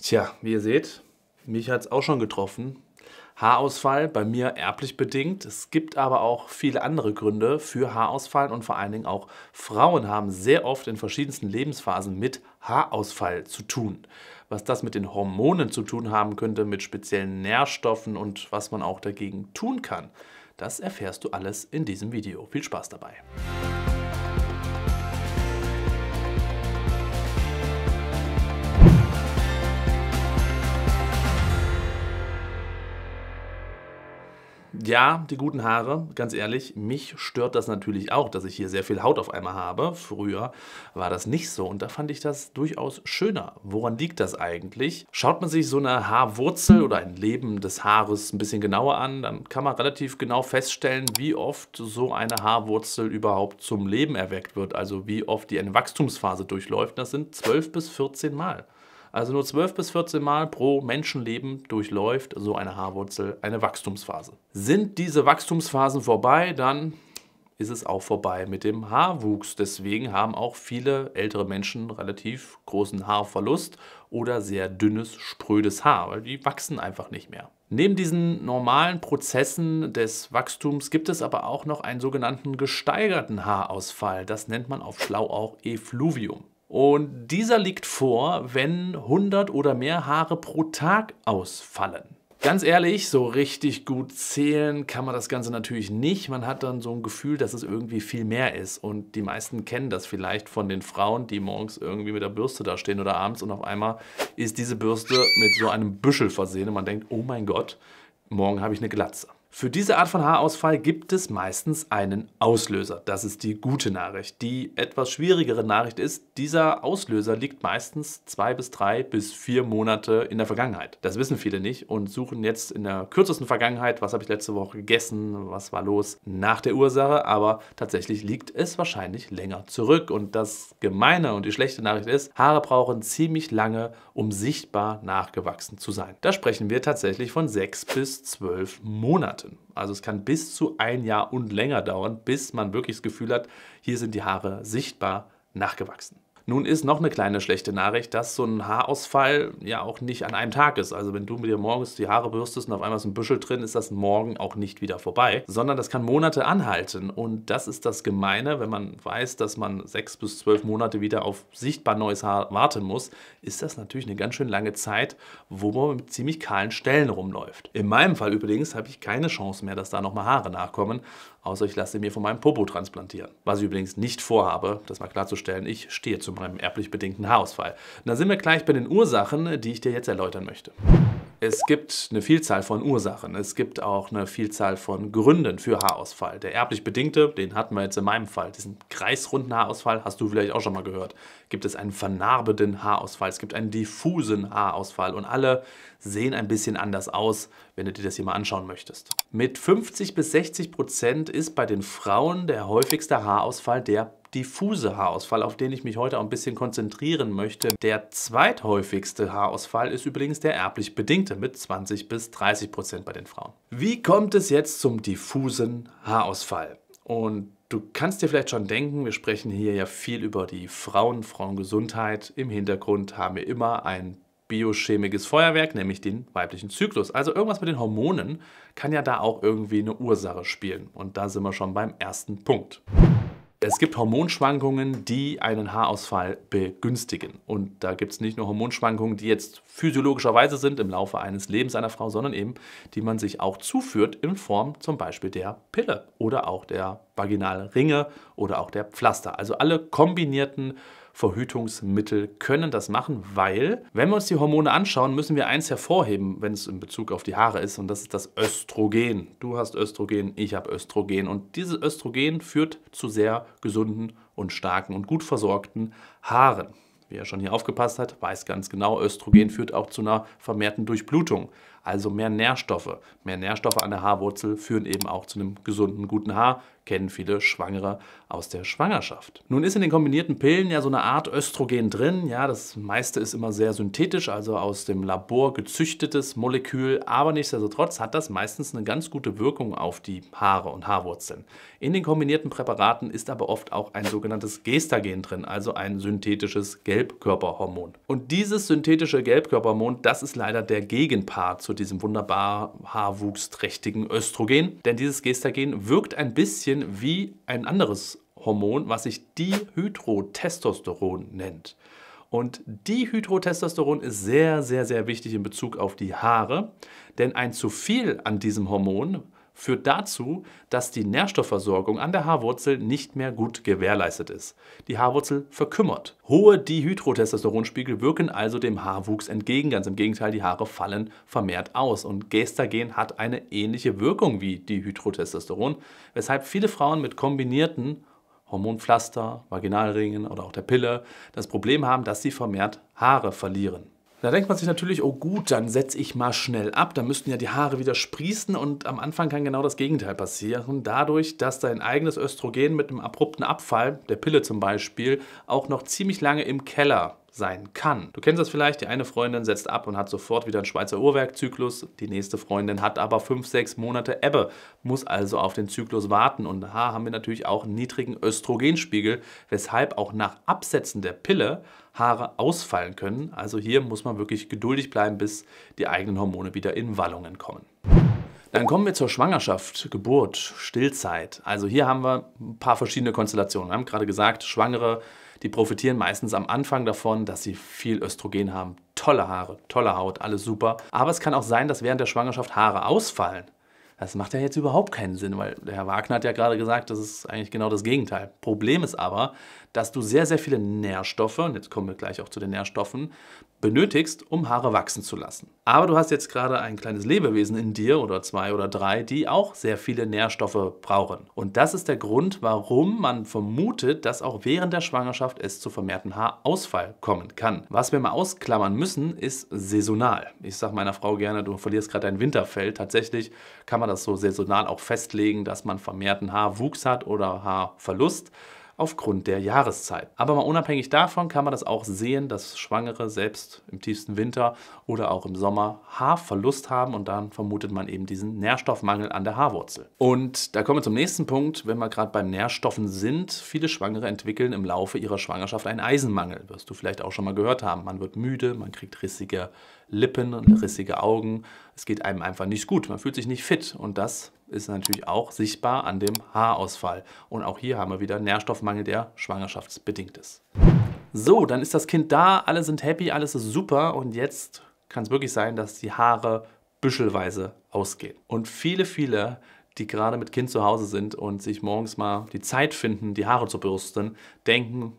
Tja, wie ihr seht, mich hat es auch schon getroffen. Haarausfall bei mir erblich bedingt. Es gibt aber auch viele andere Gründe für Haarausfall und vor allen Dingen auch Frauen haben sehr oft in verschiedensten Lebensphasen mit Haarausfall zu tun. Was das mit den Hormonen zu tun haben könnte, mit speziellen Nährstoffen und was man auch dagegen tun kann, das erfährst du alles in diesem Video. Viel Spaß dabei! ja, die guten Haare, ganz ehrlich, mich stört das natürlich auch, dass ich hier sehr viel Haut auf einmal habe. Früher war das nicht so und da fand ich das durchaus schöner. Woran liegt das eigentlich? Schaut man sich so eine Haarwurzel oder ein Leben des Haares ein bisschen genauer an, dann kann man relativ genau feststellen, wie oft so eine Haarwurzel überhaupt zum Leben erweckt wird, also wie oft die eine Wachstumsphase durchläuft. Das sind 12 bis 14 Mal also nur 12 bis 14 Mal pro Menschenleben durchläuft so eine Haarwurzel eine Wachstumsphase. Sind diese Wachstumsphasen vorbei, dann ist es auch vorbei mit dem Haarwuchs. Deswegen haben auch viele ältere Menschen relativ großen Haarverlust oder sehr dünnes, sprödes Haar, weil die wachsen einfach nicht mehr. Neben diesen normalen Prozessen des Wachstums gibt es aber auch noch einen sogenannten gesteigerten Haarausfall. Das nennt man auf Schlau auch Effluvium. Und dieser liegt vor, wenn 100 oder mehr Haare pro Tag ausfallen. Ganz ehrlich, so richtig gut zählen kann man das Ganze natürlich nicht. Man hat dann so ein Gefühl, dass es irgendwie viel mehr ist. Und die meisten kennen das vielleicht von den Frauen, die morgens irgendwie mit der Bürste da stehen oder abends und auf einmal ist diese Bürste mit so einem Büschel versehen und man denkt, oh mein Gott, morgen habe ich eine Glatze. Für diese Art von Haarausfall gibt es meistens einen Auslöser. Das ist die gute Nachricht. Die etwas schwierigere Nachricht ist, dieser Auslöser liegt meistens zwei bis drei bis vier Monate in der Vergangenheit. Das wissen viele nicht und suchen jetzt in der kürzesten Vergangenheit, was habe ich letzte Woche gegessen, was war los, nach der Ursache. Aber tatsächlich liegt es wahrscheinlich länger zurück. Und das Gemeine und die schlechte Nachricht ist, Haare brauchen ziemlich lange, um sichtbar nachgewachsen zu sein. Da sprechen wir tatsächlich von sechs bis zwölf Monaten. Monaten. Also es kann bis zu ein Jahr und länger dauern, bis man wirklich das Gefühl hat, hier sind die Haare sichtbar nachgewachsen. Nun ist noch eine kleine schlechte Nachricht, dass so ein Haarausfall ja auch nicht an einem Tag ist. Also wenn du mit dir morgens die Haare bürstest und auf einmal ist ein Büschel drin, ist das morgen auch nicht wieder vorbei, sondern das kann Monate anhalten. Und das ist das Gemeine, wenn man weiß, dass man sechs bis zwölf Monate wieder auf sichtbar neues Haar warten muss, ist das natürlich eine ganz schön lange Zeit, wo man mit ziemlich kahlen Stellen rumläuft. In meinem Fall übrigens habe ich keine Chance mehr, dass da nochmal Haare nachkommen, außer ich lasse mir von meinem Popo transplantieren. Was ich übrigens nicht vorhabe, das mal klarzustellen, ich stehe zu meinem erblich bedingten Haarausfall. Und da sind wir gleich bei den Ursachen, die ich dir jetzt erläutern möchte. Es gibt eine Vielzahl von Ursachen. Es gibt auch eine Vielzahl von Gründen für Haarausfall. Der erblich bedingte, den hatten wir jetzt in meinem Fall. Diesen kreisrunden Haarausfall hast du vielleicht auch schon mal gehört. Gibt es einen vernarbenden Haarausfall? Es gibt einen diffusen Haarausfall und alle sehen ein bisschen anders aus, wenn du dir das hier mal anschauen möchtest. Mit 50 bis 60 Prozent ist bei den Frauen der häufigste Haarausfall der diffuse Haarausfall, auf den ich mich heute auch ein bisschen konzentrieren möchte. Der zweithäufigste Haarausfall ist übrigens der erblich bedingte mit 20 bis 30 Prozent bei den Frauen. Wie kommt es jetzt zum diffusen Haarausfall? Und Du kannst dir vielleicht schon denken, wir sprechen hier ja viel über die Frauen, Frauengesundheit. Im Hintergrund haben wir immer ein biochemisches Feuerwerk, nämlich den weiblichen Zyklus. Also irgendwas mit den Hormonen kann ja da auch irgendwie eine Ursache spielen. Und da sind wir schon beim ersten Punkt. Es gibt Hormonschwankungen, die einen Haarausfall begünstigen. Und da gibt es nicht nur Hormonschwankungen, die jetzt physiologischerweise sind im Laufe eines Lebens einer Frau, sondern eben, die man sich auch zuführt in Form zum Beispiel der Pille oder auch der Vaginalringe oder auch der Pflaster. Also alle kombinierten Hormonschwankungen. Verhütungsmittel können das machen, weil, wenn wir uns die Hormone anschauen, müssen wir eins hervorheben, wenn es in Bezug auf die Haare ist, und das ist das Östrogen. Du hast Östrogen, ich habe Östrogen. Und dieses Östrogen führt zu sehr gesunden und starken und gut versorgten Haaren. Wer schon hier aufgepasst hat, weiß ganz genau, Östrogen führt auch zu einer vermehrten Durchblutung also mehr Nährstoffe. Mehr Nährstoffe an der Haarwurzel führen eben auch zu einem gesunden, guten Haar, kennen viele Schwangere aus der Schwangerschaft. Nun ist in den kombinierten Pillen ja so eine Art Östrogen drin. Ja, das meiste ist immer sehr synthetisch, also aus dem Labor gezüchtetes Molekül. Aber nichtsdestotrotz hat das meistens eine ganz gute Wirkung auf die Haare und Haarwurzeln. In den kombinierten Präparaten ist aber oft auch ein sogenanntes Gestagen drin, also ein synthetisches Gelbkörperhormon. Und dieses synthetische Gelbkörperhormon, das ist leider der Gegenpart zu diesem wunderbar haarwuchsträchtigen Östrogen. Denn dieses Gestagen wirkt ein bisschen wie ein anderes Hormon, was sich Dihydrotestosteron nennt. Und Dihydrotestosteron ist sehr, sehr, sehr wichtig in Bezug auf die Haare, denn ein zu viel an diesem Hormon führt dazu, dass die Nährstoffversorgung an der Haarwurzel nicht mehr gut gewährleistet ist. Die Haarwurzel verkümmert. Hohe Dihydrotestosteronspiegel wirken also dem Haarwuchs entgegen. Ganz im Gegenteil, die Haare fallen vermehrt aus. Und Gestagen hat eine ähnliche Wirkung wie Dihydrotestosteron, weshalb viele Frauen mit kombinierten Hormonpflaster, Vaginalringen oder auch der Pille das Problem haben, dass sie vermehrt Haare verlieren. Da denkt man sich natürlich, oh gut, dann setze ich mal schnell ab, dann müssten ja die Haare wieder sprießen und am Anfang kann genau das Gegenteil passieren. Dadurch, dass dein eigenes Östrogen mit einem abrupten Abfall, der Pille zum Beispiel, auch noch ziemlich lange im Keller sein kann. Du kennst das vielleicht, die eine Freundin setzt ab und hat sofort wieder einen Schweizer Uhrwerkzyklus, die nächste Freundin hat aber fünf, sechs Monate Ebbe, muss also auf den Zyklus warten und da haben wir natürlich auch einen niedrigen Östrogenspiegel, weshalb auch nach Absetzen der Pille Haare ausfallen können. Also hier muss man wirklich geduldig bleiben, bis die eigenen Hormone wieder in Wallungen kommen. Dann kommen wir zur Schwangerschaft, Geburt, Stillzeit. Also hier haben wir ein paar verschiedene Konstellationen. Wir haben gerade gesagt, Schwangere, die profitieren meistens am Anfang davon, dass sie viel Östrogen haben. Tolle Haare, tolle Haut, alles super. Aber es kann auch sein, dass während der Schwangerschaft Haare ausfallen. Das macht ja jetzt überhaupt keinen Sinn, weil der Herr Wagner hat ja gerade gesagt, das ist eigentlich genau das Gegenteil. Problem ist aber, dass du sehr, sehr viele Nährstoffe, und jetzt kommen wir gleich auch zu den Nährstoffen, benötigst, um Haare wachsen zu lassen. Aber du hast jetzt gerade ein kleines Lebewesen in dir oder zwei oder drei, die auch sehr viele Nährstoffe brauchen. Und das ist der Grund, warum man vermutet, dass auch während der Schwangerschaft es zu vermehrten Haarausfall kommen kann. Was wir mal ausklammern müssen, ist saisonal. Ich sage meiner Frau gerne, du verlierst gerade dein Winterfell. Tatsächlich kann man das so saisonal auch festlegen, dass man vermehrten Haarwuchs hat oder Haarverlust aufgrund der Jahreszeit. Aber mal unabhängig davon kann man das auch sehen, dass Schwangere selbst im tiefsten Winter oder auch im Sommer Haarverlust haben und dann vermutet man eben diesen Nährstoffmangel an der Haarwurzel. Und da kommen wir zum nächsten Punkt, wenn wir gerade beim Nährstoffen sind. Viele Schwangere entwickeln im Laufe ihrer Schwangerschaft einen Eisenmangel. Wirst du vielleicht auch schon mal gehört haben. Man wird müde, man kriegt rissige Lippen, und rissige Augen. Es geht einem einfach nicht gut. Man fühlt sich nicht fit. Und das ist natürlich auch sichtbar an dem Haarausfall. Und auch hier haben wir wieder Nährstoffmangel, der schwangerschaftsbedingt ist. So, dann ist das Kind da, alle sind happy, alles ist super. Und jetzt kann es wirklich sein, dass die Haare büschelweise ausgehen. Und viele, viele die gerade mit Kind zu Hause sind und sich morgens mal die Zeit finden, die Haare zu bürsten, denken,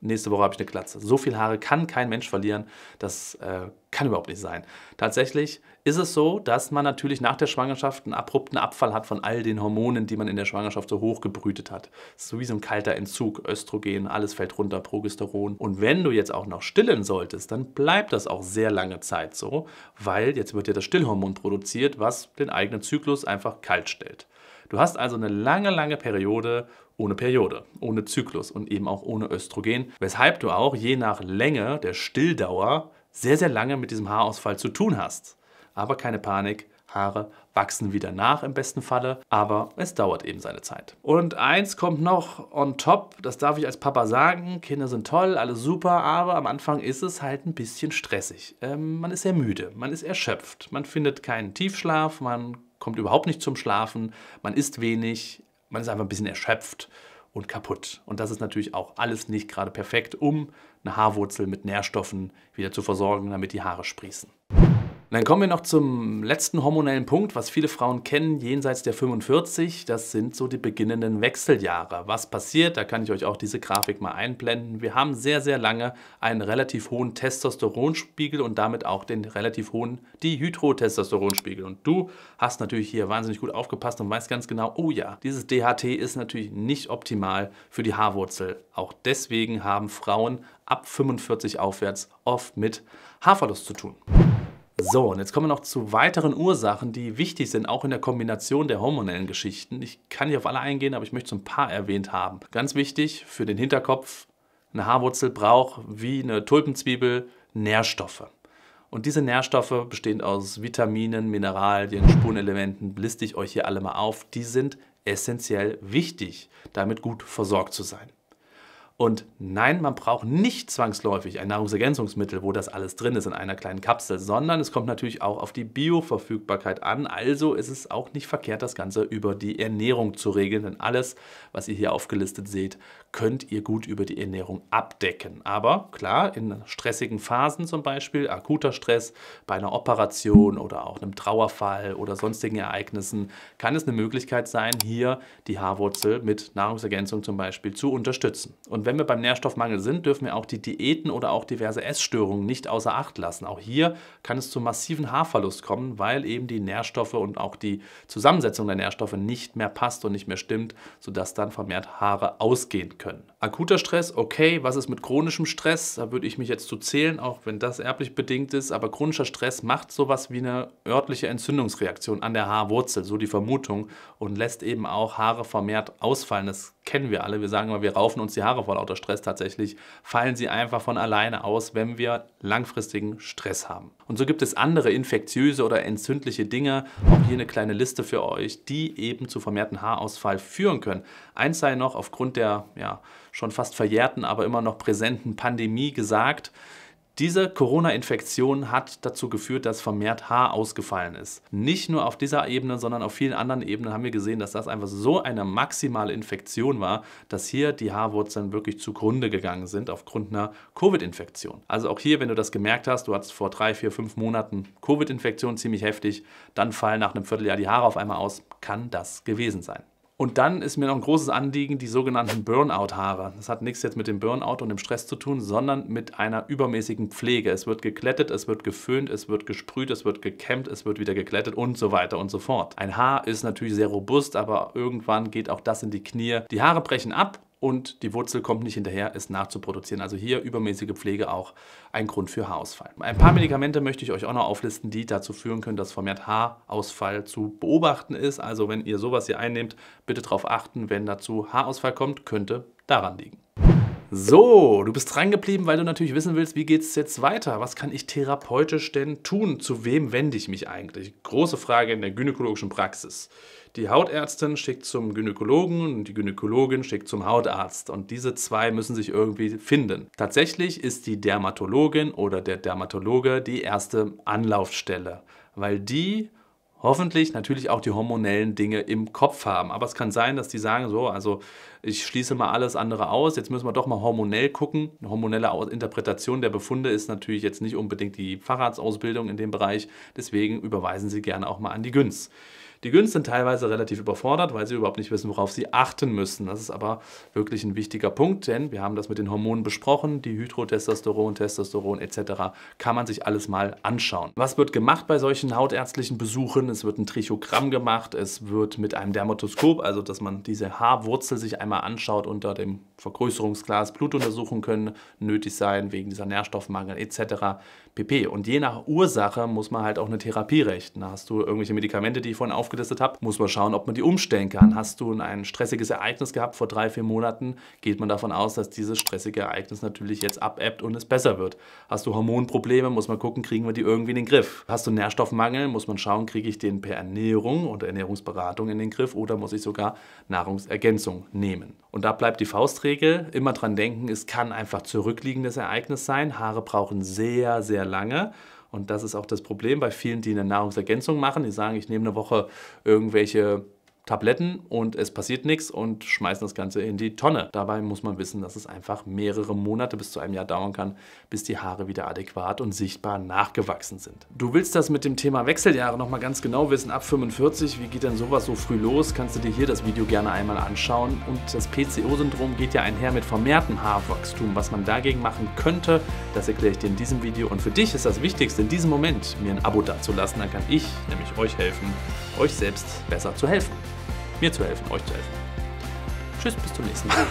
nächste Woche habe ich eine Glatze. So viel Haare kann kein Mensch verlieren. Das äh, kann überhaupt nicht sein. Tatsächlich ist es so, dass man natürlich nach der Schwangerschaft einen abrupten Abfall hat von all den Hormonen, die man in der Schwangerschaft so hochgebrütet hat. Das ist so wie so ein kalter Entzug. Östrogen, alles fällt runter, Progesteron. Und wenn du jetzt auch noch stillen solltest, dann bleibt das auch sehr lange Zeit so, weil jetzt wird ja das Stillhormon produziert, was den eigenen Zyklus einfach kalt stellt. Du hast also eine lange, lange Periode ohne Periode, ohne Zyklus und eben auch ohne Östrogen, weshalb du auch je nach Länge der Stilldauer sehr, sehr lange mit diesem Haarausfall zu tun hast. Aber keine Panik, Haare wachsen wieder nach im besten Falle, aber es dauert eben seine Zeit. Und eins kommt noch on top, das darf ich als Papa sagen, Kinder sind toll, alles super, aber am Anfang ist es halt ein bisschen stressig. Ähm, man ist sehr müde, man ist erschöpft, man findet keinen Tiefschlaf, man kommt überhaupt nicht zum Schlafen, man isst wenig, man ist einfach ein bisschen erschöpft und kaputt. Und das ist natürlich auch alles nicht gerade perfekt, um eine Haarwurzel mit Nährstoffen wieder zu versorgen, damit die Haare sprießen. Und dann kommen wir noch zum letzten hormonellen Punkt, was viele Frauen kennen, jenseits der 45. Das sind so die beginnenden Wechseljahre. Was passiert? Da kann ich euch auch diese Grafik mal einblenden. Wir haben sehr, sehr lange einen relativ hohen Testosteronspiegel und damit auch den relativ hohen Dihydrotestosteronspiegel. Und du hast natürlich hier wahnsinnig gut aufgepasst und weißt ganz genau, oh ja, dieses DHT ist natürlich nicht optimal für die Haarwurzel. Auch deswegen haben Frauen ab 45 aufwärts oft mit Haarverlust zu tun. So, und jetzt kommen wir noch zu weiteren Ursachen, die wichtig sind, auch in der Kombination der hormonellen Geschichten. Ich kann nicht auf alle eingehen, aber ich möchte so ein paar erwähnt haben. Ganz wichtig für den Hinterkopf, eine Haarwurzel braucht, wie eine Tulpenzwiebel, Nährstoffe. Und diese Nährstoffe bestehen aus Vitaminen, Mineralien, Spurenelementen, liste ich euch hier alle mal auf. Die sind essentiell wichtig, damit gut versorgt zu sein. Und nein, man braucht nicht zwangsläufig ein Nahrungsergänzungsmittel, wo das alles drin ist in einer kleinen Kapsel, sondern es kommt natürlich auch auf die Bioverfügbarkeit an. Also ist es auch nicht verkehrt, das Ganze über die Ernährung zu regeln, denn alles, was ihr hier aufgelistet seht, könnt ihr gut über die Ernährung abdecken. Aber klar, in stressigen Phasen zum Beispiel, akuter Stress bei einer Operation oder auch einem Trauerfall oder sonstigen Ereignissen, kann es eine Möglichkeit sein, hier die Haarwurzel mit Nahrungsergänzung zum Beispiel zu unterstützen. Und wenn wir beim Nährstoffmangel sind, dürfen wir auch die Diäten oder auch diverse Essstörungen nicht außer Acht lassen. Auch hier kann es zu massiven Haarverlust kommen, weil eben die Nährstoffe und auch die Zusammensetzung der Nährstoffe nicht mehr passt und nicht mehr stimmt, sodass dann vermehrt Haare ausgehen können. Akuter Stress, okay, was ist mit chronischem Stress? Da würde ich mich jetzt zu zählen, auch wenn das erblich bedingt ist. Aber chronischer Stress macht sowas wie eine örtliche Entzündungsreaktion an der Haarwurzel, so die Vermutung, und lässt eben auch Haare vermehrt ausfallen. Das kennen wir alle. Wir sagen immer, wir raufen uns die Haare vor lauter Stress. Tatsächlich fallen sie einfach von alleine aus, wenn wir langfristigen Stress haben. Und so gibt es andere infektiöse oder entzündliche Dinge, auch hier eine kleine Liste für euch, die eben zu vermehrten Haarausfall führen können. Eins sei noch, aufgrund der ja, ja schon fast verjährten, aber immer noch präsenten Pandemie gesagt, diese Corona-Infektion hat dazu geführt, dass vermehrt Haar ausgefallen ist. Nicht nur auf dieser Ebene, sondern auf vielen anderen Ebenen haben wir gesehen, dass das einfach so eine maximale Infektion war, dass hier die Haarwurzeln wirklich zugrunde gegangen sind aufgrund einer Covid-Infektion. Also auch hier, wenn du das gemerkt hast, du hattest vor drei, vier, fünf Monaten Covid-Infektion ziemlich heftig, dann fallen nach einem Vierteljahr die Haare auf einmal aus, kann das gewesen sein. Und dann ist mir noch ein großes Anliegen die sogenannten Burnout-Haare. Das hat nichts jetzt mit dem Burnout und dem Stress zu tun, sondern mit einer übermäßigen Pflege. Es wird geklettet, es wird geföhnt, es wird gesprüht, es wird gekämmt, es wird wieder geklettet und so weiter und so fort. Ein Haar ist natürlich sehr robust, aber irgendwann geht auch das in die Knie. Die Haare brechen ab, und die Wurzel kommt nicht hinterher, es nachzuproduzieren. Also hier übermäßige Pflege auch ein Grund für Haarausfall. Ein paar Medikamente möchte ich euch auch noch auflisten, die dazu führen können, dass vermehrt Haarausfall zu beobachten ist. Also wenn ihr sowas hier einnehmt, bitte darauf achten, wenn dazu Haarausfall kommt, könnte daran liegen. So, du bist drangeblieben, weil du natürlich wissen willst, wie geht es jetzt weiter? Was kann ich therapeutisch denn tun? Zu wem wende ich mich eigentlich? Große Frage in der gynäkologischen Praxis. Die Hautärztin schickt zum Gynäkologen und die Gynäkologin schickt zum Hautarzt. Und diese zwei müssen sich irgendwie finden. Tatsächlich ist die Dermatologin oder der Dermatologe die erste Anlaufstelle, weil die hoffentlich natürlich auch die hormonellen Dinge im Kopf haben. Aber es kann sein, dass die sagen, so, also ich schließe mal alles andere aus, jetzt müssen wir doch mal hormonell gucken. Eine hormonelle Interpretation der Befunde ist natürlich jetzt nicht unbedingt die Facharztausbildung in dem Bereich, deswegen überweisen Sie gerne auch mal an die Günz. Die Günst sind teilweise relativ überfordert, weil sie überhaupt nicht wissen, worauf sie achten müssen. Das ist aber wirklich ein wichtiger Punkt, denn wir haben das mit den Hormonen besprochen, die Hydrotestosteron, Testosteron etc. kann man sich alles mal anschauen. Was wird gemacht bei solchen hautärztlichen Besuchen? Es wird ein Trichogramm gemacht, es wird mit einem Dermatoskop, also dass man diese Haarwurzel sich einmal anschaut unter dem Vergrößerungsglas, Blut untersuchen können, nötig sein wegen dieser Nährstoffmangel etc. pp. Und je nach Ursache muss man halt auch eine Therapie rechnen. Da hast du irgendwelche Medikamente, die ich vorhin auf aufgelistet habe, muss man schauen, ob man die umstellen kann. Hast du ein stressiges Ereignis gehabt vor drei, vier Monaten, geht man davon aus, dass dieses stressige Ereignis natürlich jetzt abebbt und es besser wird. Hast du Hormonprobleme, muss man gucken, kriegen wir die irgendwie in den Griff. Hast du Nährstoffmangel, muss man schauen, kriege ich den per Ernährung oder Ernährungsberatung in den Griff oder muss ich sogar Nahrungsergänzung nehmen. Und da bleibt die Faustregel, immer dran denken, es kann einfach zurückliegendes Ereignis sein. Haare brauchen sehr, sehr lange. Und das ist auch das Problem bei vielen, die eine Nahrungsergänzung machen. Die sagen, ich nehme eine Woche irgendwelche Tabletten und es passiert nichts und schmeißen das Ganze in die Tonne. Dabei muss man wissen, dass es einfach mehrere Monate bis zu einem Jahr dauern kann, bis die Haare wieder adäquat und sichtbar nachgewachsen sind. Du willst das mit dem Thema Wechseljahre nochmal ganz genau wissen, ab 45, wie geht denn sowas so früh los, kannst du dir hier das Video gerne einmal anschauen. Und das PCO-Syndrom geht ja einher mit vermehrtem Haarwachstum. Was man dagegen machen könnte, das erkläre ich dir in diesem Video. Und für dich ist das Wichtigste in diesem Moment, mir ein Abo dazulassen, dann kann ich nämlich euch helfen, euch selbst besser zu helfen. Mir zu helfen, euch zu helfen. Tschüss, bis zum nächsten Mal.